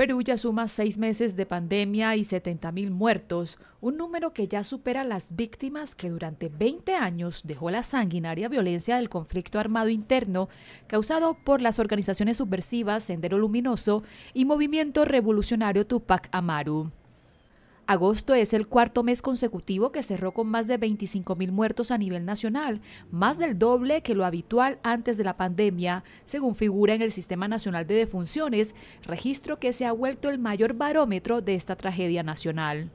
Perú ya suma seis meses de pandemia y 70.000 muertos, un número que ya supera las víctimas que durante 20 años dejó la sanguinaria violencia del conflicto armado interno causado por las organizaciones subversivas Sendero Luminoso y Movimiento Revolucionario Tupac Amaru. Agosto es el cuarto mes consecutivo que cerró con más de 25.000 muertos a nivel nacional, más del doble que lo habitual antes de la pandemia, según figura en el Sistema Nacional de Defunciones, registro que se ha vuelto el mayor barómetro de esta tragedia nacional.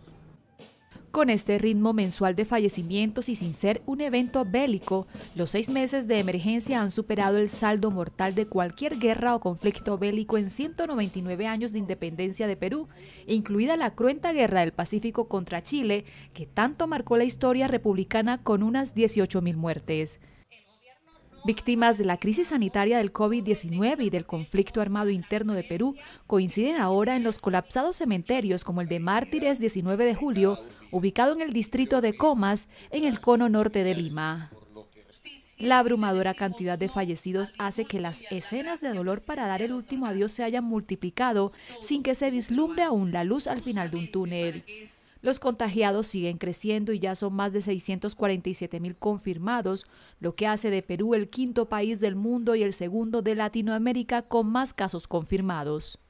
Con este ritmo mensual de fallecimientos y sin ser un evento bélico, los seis meses de emergencia han superado el saldo mortal de cualquier guerra o conflicto bélico en 199 años de independencia de Perú, incluida la cruenta guerra del Pacífico contra Chile, que tanto marcó la historia republicana con unas 18.000 muertes. Víctimas de la crisis sanitaria del COVID-19 y del conflicto armado interno de Perú coinciden ahora en los colapsados cementerios como el de Mártires 19 de julio, ubicado en el distrito de Comas, en el cono norte de Lima. La abrumadora cantidad de fallecidos hace que las escenas de dolor para dar el último adiós se hayan multiplicado sin que se vislumbre aún la luz al final de un túnel. Los contagiados siguen creciendo y ya son más de 647 mil confirmados, lo que hace de Perú el quinto país del mundo y el segundo de Latinoamérica con más casos confirmados.